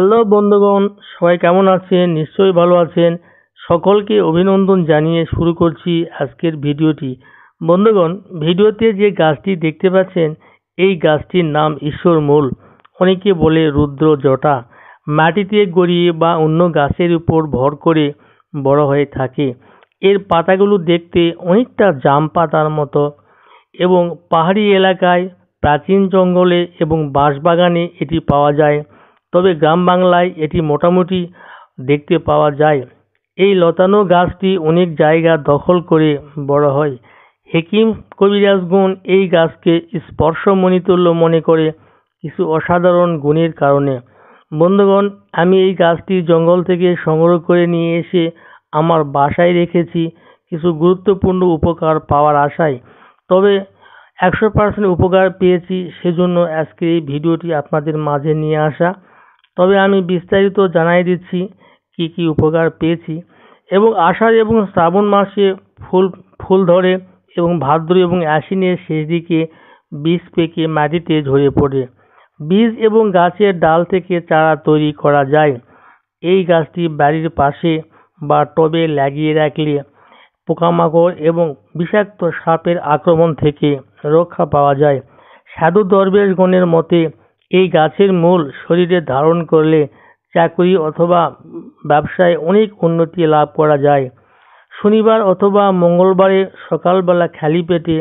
hello বন্ধুগণ সবাই কেমন আছেন নিশ্চয়ই ভালো আছেন সকলকে অভিনন্দন জানিয়ে শুরু করছি আজকের ভিডিওটি বন্ধুগণ ভিডিওতে যে গাছটি দেখতে পাচ্ছেন এই গাছটির নাম ঈশ্বর মূল অনেকে বলে রুদ্র জটা মাটিতে গড়িয়ে বা অন্য গাছের উপর ভর করে বড় হয়ে থাকে এর পাতাগুলো দেখতে অনেকটা জাম পাতার মতো এবং পাহাড়ি এলাকায় প্রাচীন জঙ্গলে এবং বাঁশবাগানে এটি পাওয়া যায় তবে গ্রাম বাংলায় এটি মোটামুটি দেখতে পাওয়া যায় এই লতানো গাছটি অনেক জায়গা দখল করে বড় হয় হেকিম কবিরাজগণ এই গাছকে স্পর্শমণিতুল্য মনে করে কিছু অসাধারণ গুণের কারণে বন্ধুগণ আমি এই গাছটি জঙ্গল থেকে সংগ্রহ করে নিয়ে এসে আমার বাসায় রেখেছি কিছু গুরুত্বপূর্ণ উপকার পাওয়ার আশায় তবে একশো পার্সেন্ট উপকার পেয়েছি সেজন্য আজকে এই ভিডিওটি আপনাদের মাঝে নিয়ে আসা তবে আমি বিস্তারিত জানাই দিচ্ছি কী কী উপকার পেয়েছি এবং আষাঢ় এবং শ্রাবণ মাসে ফুল ফুল ধরে এবং ভাদ্র এবং আশ্বিনের শেষ দিকে বীজ পেকে মাটিতে ঝরে পড়ে বীজ এবং গাছের ডাল থেকে চারা তৈরি করা যায় এই গাছটি বাড়ির পাশে বা টবে লাগিয়ে রাখলে পোকামাকড় এবং বিষাক্ত সাপের আক্রমণ থেকে রক্ষা পাওয়া যায় সাধু দরবেশগণের মতে এই গাছের মূল শরীরে ধারণ করলে চাকুরি অথবা ব্যবসায় অনেক উন্নতি লাভ করা যায় শনিবার অথবা মঙ্গলবারে সকালবেলা খালি পেটে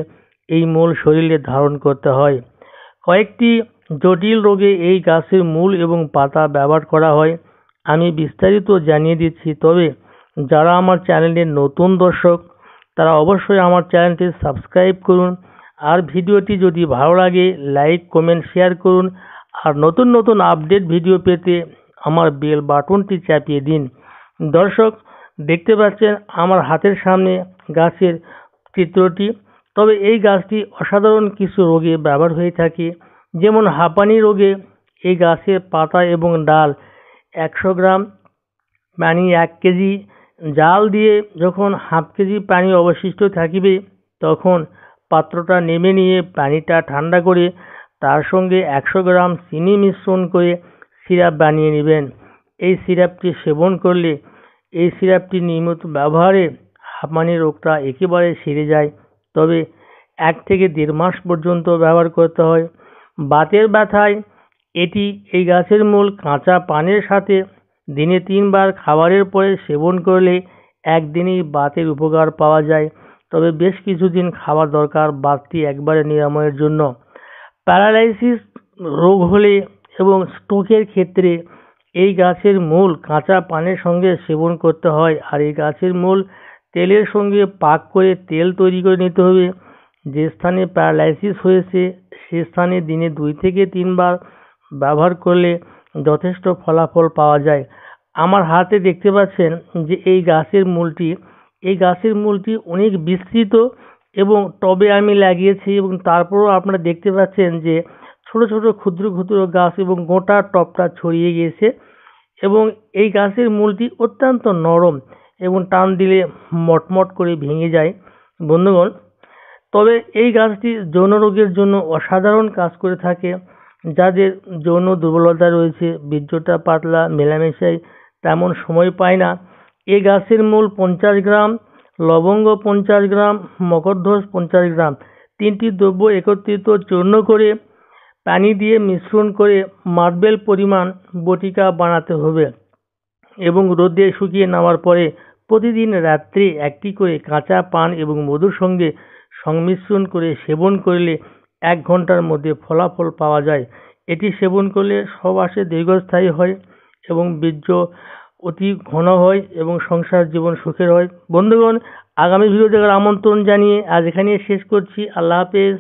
এই মূল শরীরে ধারণ করতে হয় কয়েকটি জটিল রোগে এই গাছের মূল এবং পাতা ব্যবহার করা হয় আমি বিস্তারিত জানিয়ে দিচ্ছি তবে যারা আমার চ্যানেলের নতুন দর্শক তারা অবশ্যই আমার চ্যানেলটি সাবস্ক্রাইব করুন আর ভিডিওটি যদি ভালো লাগে লাইক কমেন্ট শেয়ার করুন আর নতুন নতুন আপডেট ভিডিও পেতে আমার বেল বাটনটি চাপিয়ে দিন দর্শক দেখতে পাচ্ছেন আমার হাতের সামনে গাছের চিত্রটি তবে এই গাছটি অসাধারণ কিছু রোগে ব্যবহার হয়ে থাকে যেমন হাঁপানি রোগে এই গাছের পাতা এবং ডাল একশো গ্রাম পানি এক কেজি জাল দিয়ে যখন হাফ কেজি পানি অবশিষ্ট থাকিবে তখন পাত্রটা নেমে নিয়ে পানিটা ঠান্ডা করে তার সঙ্গে একশো গ্রাম চিনি মিশ্রণ করে সিরাপ বানিয়ে নেবেন এই সিরাপটি সেবন করলে এই সিরাপটি নিয়মিত ব্যবহারে হাঁপানি রোগটা একেবারে সেরে যায় তবে এক থেকে দেড় মাস পর্যন্ত ব্যবহার করতে হয় বাতের ব্যথায় এটি এই গাছের মূল কাঁচা পানের সাথে দিনে তিনবার খাবারের পরে সেবন করলে একদিনেই বাতের উপকার পাওয়া যায় তবে বেশ কিছুদিন খাওয়া দরকার বাতটি একবারে নিরাময়ের জন্য প্যারালাইসিস রোগ হলে এবং স্ট্রোকের ক্ষেত্রে এই গাছের মূল কাঁচা পানের সঙ্গে সেবন করতে হয় আর এই গাছের মূল তেলের সঙ্গে পাক করে তেল তৈরি করে নিতে হবে যে স্থানে প্যারালাইসিস হয়েছে সে স্থানে দিনে দুই থেকে তিনবার ব্যবহার করলে যথেষ্ট ফলাফল পাওয়া যায় আমার হাতে দেখতে পাচ্ছেন যে এই গাছের মূলটি এই গাছের মূলটি অনেক বিস্তৃত এবং টবে আমি লাগিয়েছি এবং তারপরও আপনারা দেখতে পাচ্ছেন যে ছোট ছোট ক্ষুদ্র ক্ষুদ্র গাছ এবং গোটা টবটা ছড়িয়ে গিয়েছে এবং এই গাছের মূলটি অত্যন্ত নরম এবং টান দিলে মটমট করে ভেঙে যায় বন্ধুগণ তবে এই গাছটি যৌন রোগের জন্য অসাধারণ কাজ করে থাকে যাদের যৌন দুর্বলতা রয়েছে বীর্যটা পাতলা মেলামেশায় তেমন সময় পায় না এ গাছের মূল পঞ্চাশ গ্রাম লবঙ্গ পঞ্চাশ গ্রাম মকরধ্বজ পঞ্চাশ গ্রাম তিনটি দ্রব্য একত্রিত চূর্ণ করে পানি দিয়ে মিশ্রণ করে মার্বেল পরিমাণ বটিকা বানাতে হবে এবং রোদে শুকিয়ে নেওয়ার পরে প্রতিদিন রাত্রে একটি করে কাঁচা পান এবং মধুর সঙ্গে সংমিশ্রণ করে সেবন করলে এক ঘন্টার মধ্যে ফলাফল পাওয়া যায় এটি সেবন করলে সবাসে দীর্ঘস্থায়ী হয় এবং বীর্য অতি ঘন হয় এবং সংসার জীবন সুখের হয় বন্ধুগণ আগামী ভিডিও দেখার আমন্ত্রণ জানিয়ে আজ এখানেই শেষ করছি আল্লাহ হাফেজ